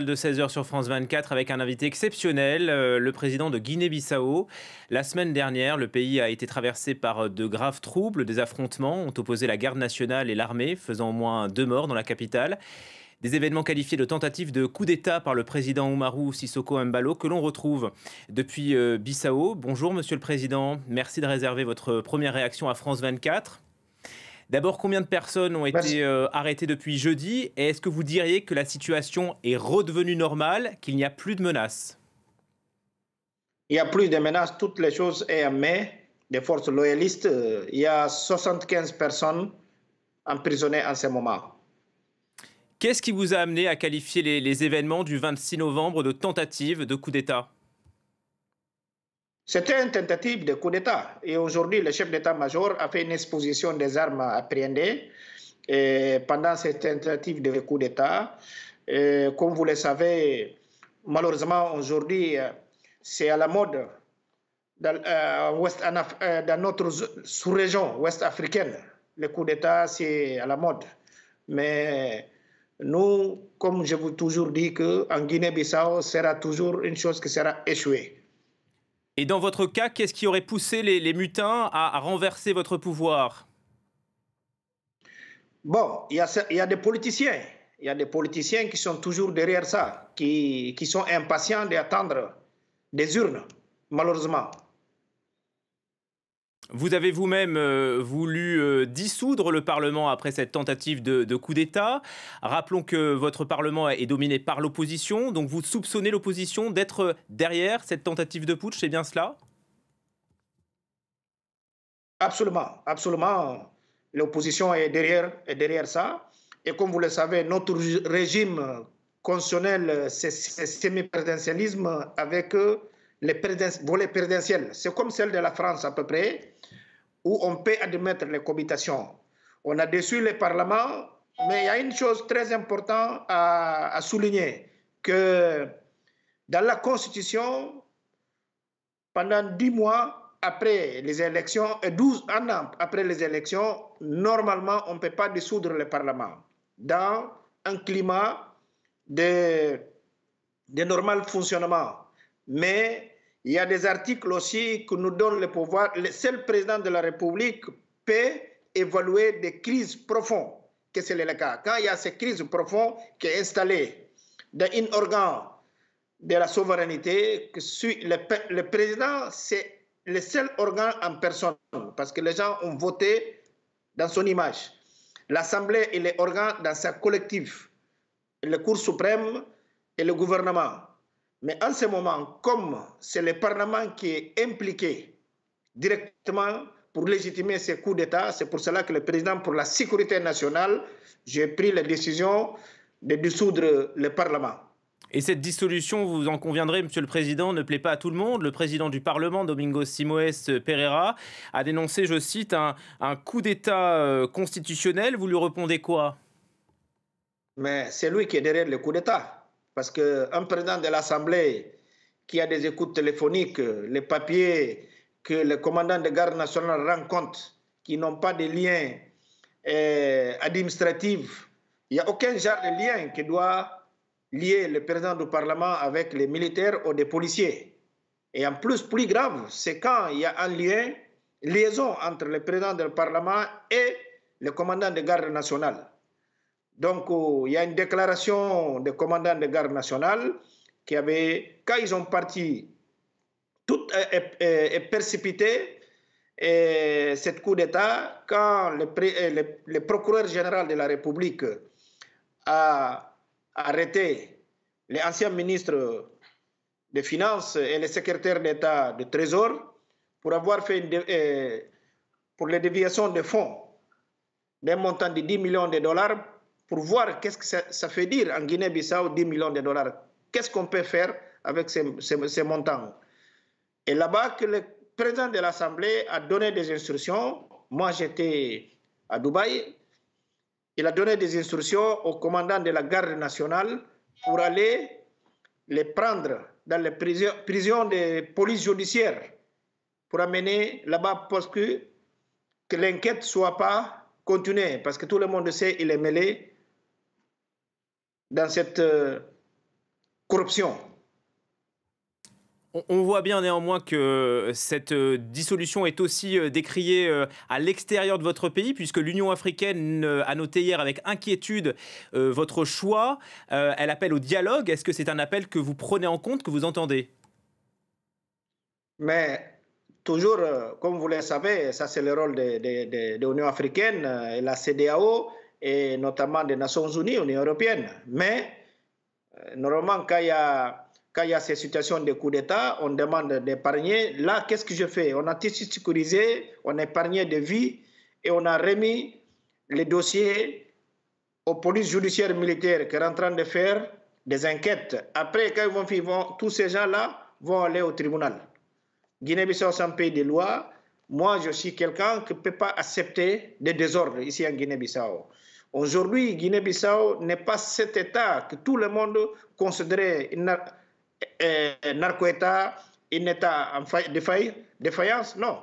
de 16h sur France 24 avec un invité exceptionnel, euh, le président de Guinée-Bissau. La semaine dernière, le pays a été traversé par euh, de graves troubles, des affrontements ont opposé la garde nationale et l'armée, faisant au moins deux morts dans la capitale. Des événements qualifiés de tentatives de coup d'État par le président Oumarou Sissoko Mbalo que l'on retrouve depuis euh, Bissau. Bonjour Monsieur le Président, merci de réserver votre première réaction à France 24. D'abord, combien de personnes ont bah, été euh, arrêtées depuis jeudi Et est-ce que vous diriez que la situation est redevenue normale, qu'il n'y a plus de menaces Il n'y a plus de menaces, toutes les choses sont mais des forces loyalistes. Euh, il y a 75 personnes emprisonnées en ce moment. Qu'est-ce qui vous a amené à qualifier les, événements du 26 novembre de tentative de coup d'État c'était une tentative de coup d'État. Et aujourd'hui, le chef d'État-major a fait une exposition des armes appréhendées et pendant cette tentative de coup d'État. Comme vous le savez, malheureusement, aujourd'hui, c'est à la mode dans, euh, euh, notre sous-région ouest-africaine. Le coup d'État, c'est à la mode. Mais nous, comme je vous toujours dit, en Guinée-Bissau sera toujours une chose qui sera échouée. Et dans votre cas, qu'est-ce qui aurait poussé les, les mutins à, renverser votre pouvoir Bon, il y, a des politiciens. Il y a des politiciens qui sont toujours derrière ça, qui sont impatients d'attendre des urnes, malheureusement. Vous avez vous-même euh, voulu euh, dissoudre le Parlement après cette tentative de, coup d'État. Rappelons que votre Parlement est dominé par l'opposition, donc vous soupçonnez l'opposition d'être derrière cette tentative de putsch, c'est bien cela Absolument, absolument. L'opposition est derrière, est derrière ça. Et comme vous le savez, notre régime constitutionnel, c'est semi-présidentialisme avec... Euh, les volets présidentiels, c'est comme celle de la France à peu près, où on peut admettre les cohabitations. On a déçu le Parlement, mais il y a une chose très importante à, souligner, que dans la Constitution, pendant dix mois après les élections, et 12 ans après les élections, normalement, on ne peut pas dissoudre le Parlement dans un climat de, de normal fonctionnement. Mais il y a des articles aussi qui nous donnent le pouvoir. Le seul président de la République peut évaluer des crises profondes, que c'est le cas. Quand il y a ces crises profondes qui sont installées dans un organe de la souveraineté, que le, le président, c'est le seul organe en personne, parce que les gens ont voté dans son image. L'Assemblée est l'organe dans sa collectif. le Cour suprême et le gouvernement. Mais en ce moment, comme c'est le Parlement qui est impliqué directement pour légitimer ces coups d'État, c'est pour cela que le président pour la sécurité nationale, j'ai pris la décision de dissoudre le Parlement. Et cette dissolution, vous en conviendrez, Monsieur le Président, ne plaît pas à tout le monde. Le président du Parlement, Domingo Simoes Pereira, a dénoncé, je cite, un coup d'État euh, constitutionnel. Vous lui répondez quoi Mais c'est lui qui est derrière le coup d'État. Parce qu'un président de l'Assemblée qui a des écoutes téléphoniques, les papiers que le commandant de garde nationale rencontre, qui n'ont pas de lien eh, administratif, il n'y a aucun genre de lien qui doit lier le président du Parlement avec les militaires ou des policiers. Et en plus, plus grave, c'est quand il y a un lien, liaison entre le président du Parlement et le commandant de garde nationale. Donc, euh, il y a une déclaration des commandants de garde nationale qui avait, quand ils ont parti, tout est, précipité, et cette coup d'État, quand euh, le, procureur général de la République a arrêté les anciens ministres des Finances et les secrétaires d'État de Trésor pour avoir fait une, euh, pour les déviations de fonds d'un montant de 10 millions de dollars pour voir qu'est-ce que ça, fait dire en Guinée-Bissau 10 millions de dollars. Qu'est-ce qu'on peut faire avec ces, montants Et là-bas, que le président de l'Assemblée a donné des instructions. Moi, j'étais à Dubaï. Il a donné des instructions au commandant de la garde nationale pour aller les prendre dans les prisons, prisons de police judiciaire pour amener là-bas parce que, que l'enquête ne soit pas continuée, parce que tout le monde sait il est mêlé dans cette euh, corruption. On voit bien néanmoins que euh, cette euh, dissolution est aussi décriée à l'extérieur de votre pays, puisque l'Union africaine a noté hier avec inquiétude votre choix. Elle appelle au dialogue. Est-ce que c'est un appel que vous prenez en compte, que vous entendez Mais toujours, comme vous le savez, ça c'est le rôle de, de l'Union africaine et la CDAO et notamment des Nations Unies, Union européenne. Mais euh, normalement, quand il y a, ces situations de coup d'État, on demande d'épargner. Là, qu'est-ce que je fais On a tout sécurisé, on a épargné des vies et on a remis les dossiers aux polices judiciaires militaires qui sont en train de faire des enquêtes. Après, quand ils vont, finir, tous ces gens-là vont aller au tribunal. Guinée-Bissau, c'est un pays de loi. Moi, je suis quelqu'un qui ne peut pas accepter des désordres ici en Guinée-Bissau. Aujourd'hui, Guinée-Bissau n'est pas cet État que tout le monde considérait un euh, narco-État, un État en défaillance. non.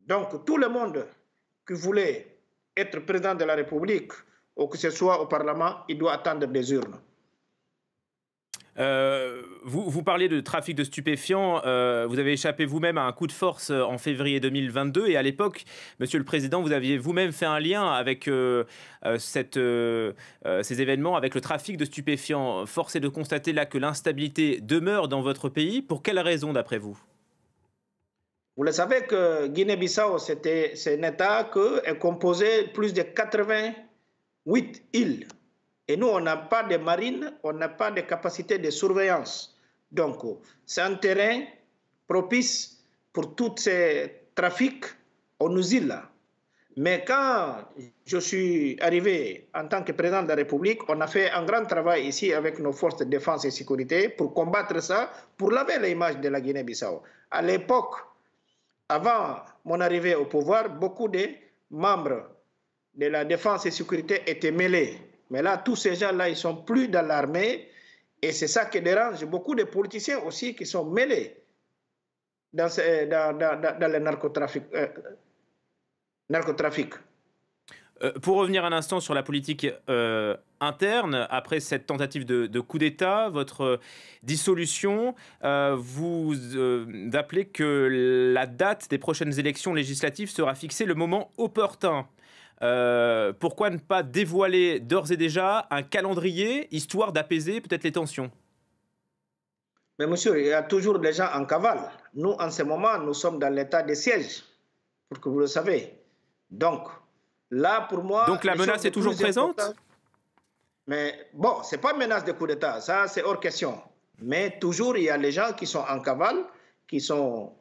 Donc, tout le monde qui voulait être président de la République, ou que ce soit au Parlement, il doit attendre des urnes. Euh, vous, vous, parlez de trafic de stupéfiants. Euh, vous avez échappé vous-même à un coup de force euh, en février 2022. Et à l'époque, Monsieur le Président, vous aviez vous-même fait un lien avec cette, ces événements, avec le trafic de stupéfiants. Force est de constater là que l'instabilité demeure dans votre pays. Pour quelles raisons, d'après vous vous le savez que Guinée-Bissau, c'est un État qui est composé de plus de 88 îles et nous, on n'a pas de marine, on n'a pas de capacité de surveillance. Donc, c'est un terrain propice pour tous ces trafics. On nous là. Mais quand je suis arrivé en tant que président de la République, on a fait un grand travail ici avec nos forces de défense et sécurité pour combattre ça, pour laver l'image de la Guinée-Bissau. À l'époque, avant mon arrivée au pouvoir, beaucoup de membres de la défense et sécurité étaient mêlés mais là, tous ces gens-là, ils sont plus dans l'armée. Et c'est ça qui dérange beaucoup de politiciens aussi qui sont mêlés dans, euh, le narcotrafic. Euh, euh, pour revenir un instant sur la politique interne, après cette tentative de, de coup d'État, votre dissolution, vous appelez que la date des prochaines élections législatives sera fixée le moment opportun. Euh, pourquoi ne pas dévoiler d'ores et déjà un calendrier, histoire d'apaiser peut-être les tensions Mais monsieur, il y a toujours des gens en cavale. Nous, en ce moment, nous sommes dans l'état de siège, pour que vous le savez. Donc, là, pour moi... Donc la menace est toujours présente Mais bon, ce n'est pas menace de coup d'État, ça, c'est hors question. Mais toujours, il y a les gens qui sont en cavale, qui sont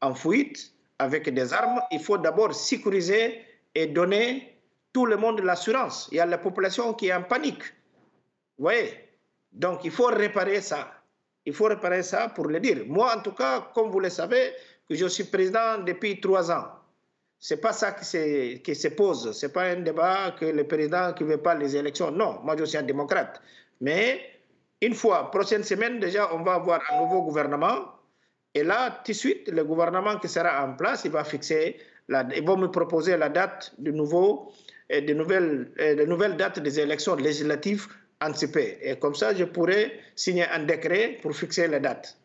en fuite, avec des armes. Il faut d'abord sécuriser et donner tout le monde l'assurance. Il y a la population qui est en panique. Vous voyez Donc, il faut réparer ça. Il faut réparer ça pour le dire. Moi, en tout cas, comme vous le savez, que je suis président depuis trois ans. Ce n'est pas ça qui se, qui se pose. Ce n'est pas un débat que le président qui ne veut pas les élections. Non, moi, je suis un démocrate. Mais une fois, prochaine semaine, déjà, on va avoir un nouveau gouvernement. Et là, tout de suite, le gouvernement qui sera en place, il va fixer ils vont me proposer la date de nouveau, et euh, nouvelles, euh, nouvelles dates des élections législatives anticipées. Et comme ça, je pourrais signer un décret pour fixer la date.